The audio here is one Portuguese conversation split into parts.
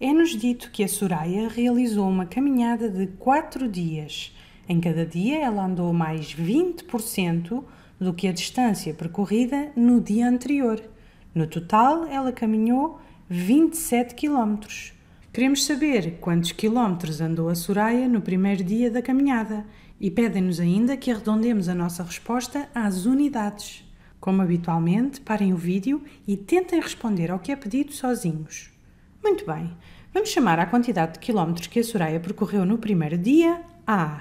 É-nos dito que a Soraya realizou uma caminhada de 4 dias. Em cada dia, ela andou mais 20% do que a distância percorrida no dia anterior. No total, ela caminhou 27 km. Queremos saber quantos quilómetros andou a Soraya no primeiro dia da caminhada e pedem-nos ainda que arredondemos a nossa resposta às unidades. Como habitualmente, parem o vídeo e tentem responder ao que é pedido sozinhos. Muito bem, vamos chamar a quantidade de quilómetros que a Soraya percorreu no primeiro dia A.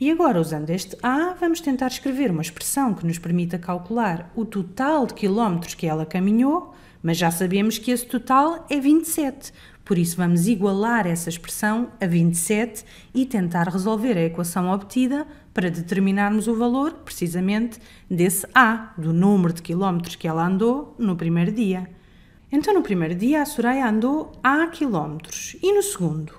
E agora, usando este A, vamos tentar escrever uma expressão que nos permita calcular o total de quilómetros que ela caminhou, mas já sabemos que esse total é 27. Por isso, vamos igualar essa expressão a 27 e tentar resolver a equação obtida para determinarmos o valor, precisamente, desse A, do número de quilómetros que ela andou no primeiro dia. Então, no primeiro dia, a Soraya andou a quilómetros e no segundo,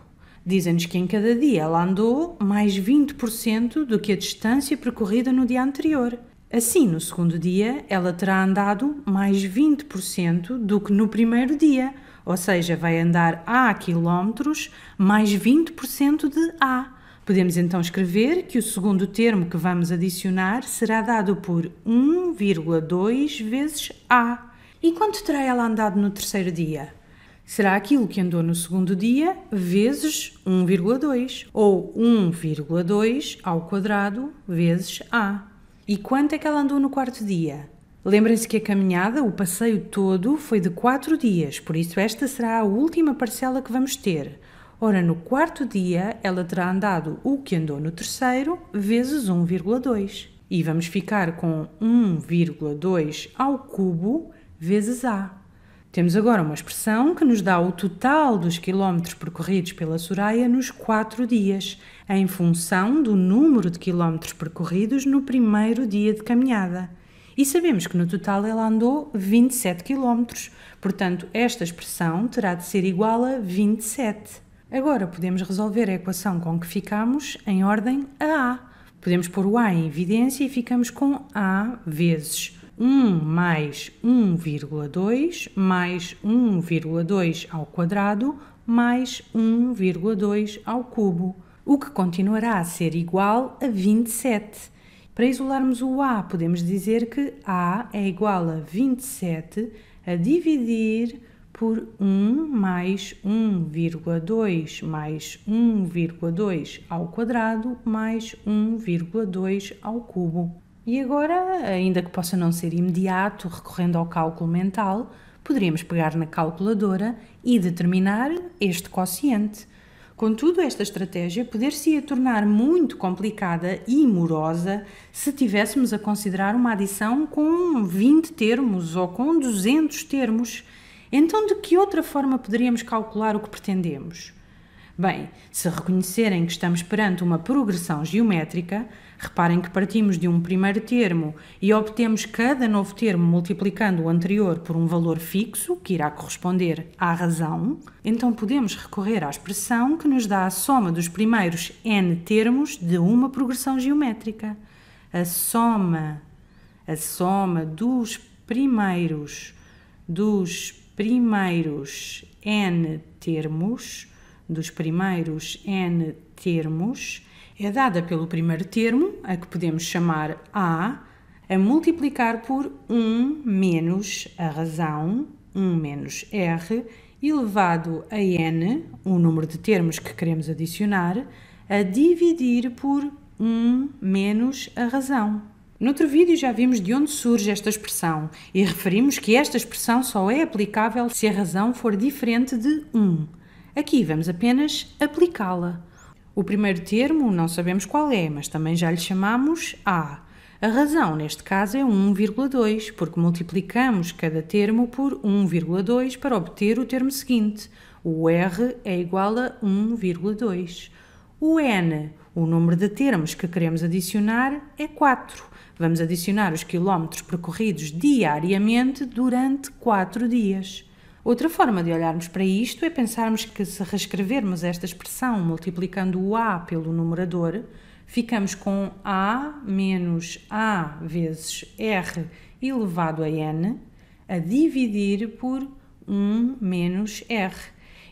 dizem-nos que em cada dia ela andou mais 20% do que a distância percorrida no dia anterior. Assim, no segundo dia, ela terá andado mais 20% do que no primeiro dia, ou seja, vai andar A quilómetros mais 20% de A. Podemos então escrever que o segundo termo que vamos adicionar será dado por 1,2 vezes A. E quanto terá ela andado no terceiro dia? Será aquilo que andou no segundo dia vezes 1,2 ou 1,2 ao quadrado vezes a. E quanto é que ela andou no quarto dia? Lembrem-se que a caminhada, o passeio todo, foi de 4 dias, por isso esta será a última parcela que vamos ter. Ora, no quarto dia, ela terá andado o que andou no terceiro vezes 1,2. E vamos ficar com 1,2 ao cubo vezes A. Temos agora uma expressão que nos dá o total dos quilómetros percorridos pela Soraya nos quatro dias, em função do número de quilómetros percorridos no primeiro dia de caminhada. E sabemos que no total ela andou 27 quilómetros, portanto, esta expressão terá de ser igual a 27. Agora podemos resolver a equação com que ficamos em ordem a A. Podemos pôr o A em evidência e ficamos com A vezes 1 mais 1,2 mais 1,2 ao quadrado mais 1,2 ao cubo, o que continuará a ser igual a 27. Para isolarmos o A, podemos dizer que A é igual a 27 a dividir por 1 mais 1,2 mais 1,2 ao quadrado mais 1,2 ao cubo. E agora, ainda que possa não ser imediato, recorrendo ao cálculo mental, poderíamos pegar na calculadora e determinar este quociente. Contudo, esta estratégia poder-se-ia tornar muito complicada e morosa se tivéssemos a considerar uma adição com 20 termos ou com 200 termos. Então, de que outra forma poderíamos calcular o que pretendemos? Bem, se reconhecerem que estamos perante uma progressão geométrica, reparem que partimos de um primeiro termo e obtemos cada novo termo multiplicando o anterior por um valor fixo, que irá corresponder à razão, então podemos recorrer à expressão que nos dá a soma dos primeiros n termos de uma progressão geométrica. A soma, a soma dos primeiros, dos primeiros n termos dos primeiros n termos é dada pelo primeiro termo, a que podemos chamar a, a multiplicar por 1 menos a razão, 1 menos r, elevado a n, o número de termos que queremos adicionar, a dividir por 1 menos a razão. Noutro vídeo já vimos de onde surge esta expressão e referimos que esta expressão só é aplicável se a razão for diferente de 1. Aqui vamos apenas aplicá-la. O primeiro termo não sabemos qual é, mas também já lhe chamamos A. A razão, neste caso, é 1,2, porque multiplicamos cada termo por 1,2 para obter o termo seguinte. O R é igual a 1,2. O N, o número de termos que queremos adicionar, é 4. Vamos adicionar os quilómetros percorridos diariamente durante 4 dias. Outra forma de olharmos para isto é pensarmos que, se reescrevermos esta expressão multiplicando o A pelo numerador, ficamos com A menos A vezes R elevado a N a dividir por 1 menos R.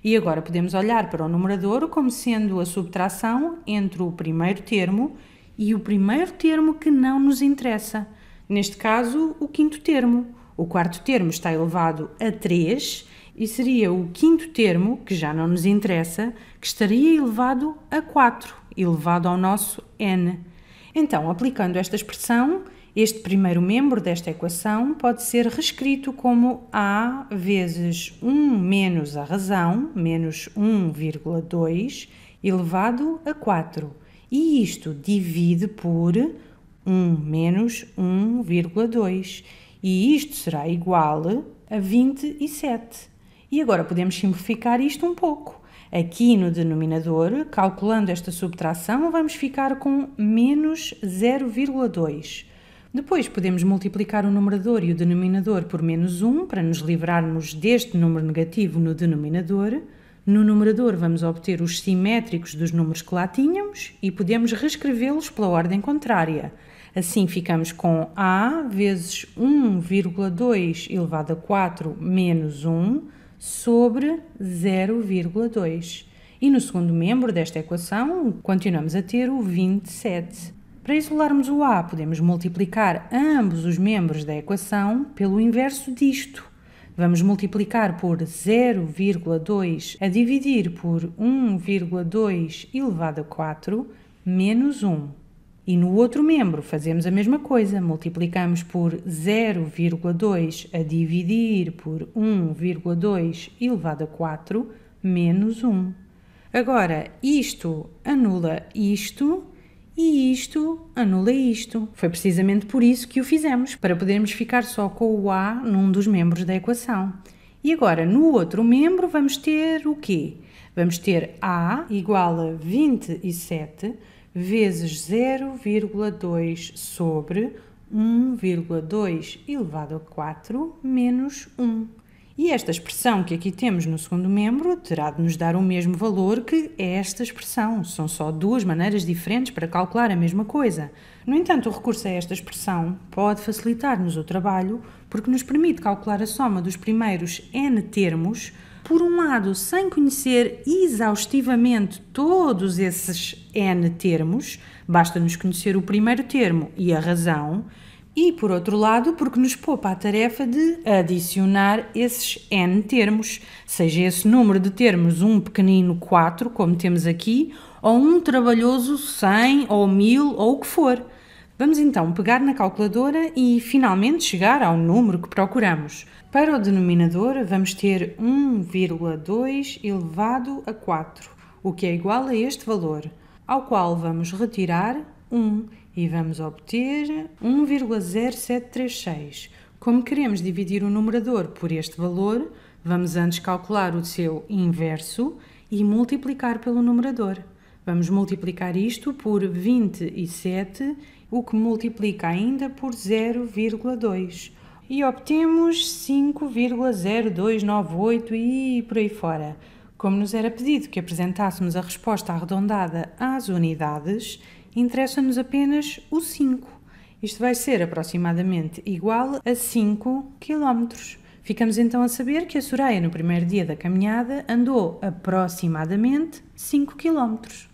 E agora podemos olhar para o numerador como sendo a subtração entre o primeiro termo e o primeiro termo que não nos interessa, neste caso, o quinto termo. O quarto termo está elevado a 3 e seria o quinto termo, que já não nos interessa, que estaria elevado a 4, elevado ao nosso n. Então, aplicando esta expressão, este primeiro membro desta equação pode ser reescrito como a vezes 1 menos a razão, menos 1,2, elevado a 4. E isto divide por 1 menos 1,2. E isto será igual a 27. E agora podemos simplificar isto um pouco. Aqui no denominador, calculando esta subtração, vamos ficar com menos 0,2. Depois podemos multiplicar o numerador e o denominador por menos 1 para nos livrarmos deste número negativo no denominador. No numerador vamos obter os simétricos dos números que lá tínhamos e podemos reescrevê-los pela ordem contrária. Assim ficamos com A vezes 1,2 elevado a 4 menos 1 sobre 0,2. E no segundo membro desta equação continuamos a ter o 27. Para isolarmos o A, podemos multiplicar ambos os membros da equação pelo inverso disto, Vamos multiplicar por 0,2 a dividir por 1,2 elevado a 4 menos 1. E no outro membro fazemos a mesma coisa, multiplicamos por 0,2 a dividir por 1,2 elevado a 4 menos 1. Agora, isto anula isto e isto anula isto. Foi precisamente por isso que o fizemos, para podermos ficar só com o A num dos membros da equação. E agora, no outro membro, vamos ter o quê? Vamos ter A igual a 27 vezes 0,2 sobre 1,2 elevado a 4 menos 1. E esta expressão que aqui temos no segundo membro terá de nos dar o mesmo valor que esta expressão. São só duas maneiras diferentes para calcular a mesma coisa. No entanto, o recurso a esta expressão pode facilitar-nos o trabalho porque nos permite calcular a soma dos primeiros n termos por um lado, sem conhecer exaustivamente todos esses N termos, basta-nos conhecer o primeiro termo e a razão, e, por outro lado, porque nos poupa a tarefa de adicionar esses n termos, seja esse número de termos um pequenino 4, como temos aqui, ou um trabalhoso 100 ou 1000 ou o que for. Vamos então pegar na calculadora e finalmente chegar ao número que procuramos. Para o denominador, vamos ter 1,2 elevado a 4, o que é igual a este valor, ao qual vamos retirar 1 e vamos obter 1,0736. Como queremos dividir o numerador por este valor, vamos antes calcular o seu inverso e multiplicar pelo numerador. Vamos multiplicar isto por 27, o que multiplica ainda por 0,2. E obtemos 5,0298 e por aí fora. Como nos era pedido que apresentássemos a resposta arredondada às unidades, interessa-nos apenas o 5. Isto vai ser aproximadamente igual a 5 km. Ficamos então a saber que a Soraya, no primeiro dia da caminhada, andou aproximadamente 5 km.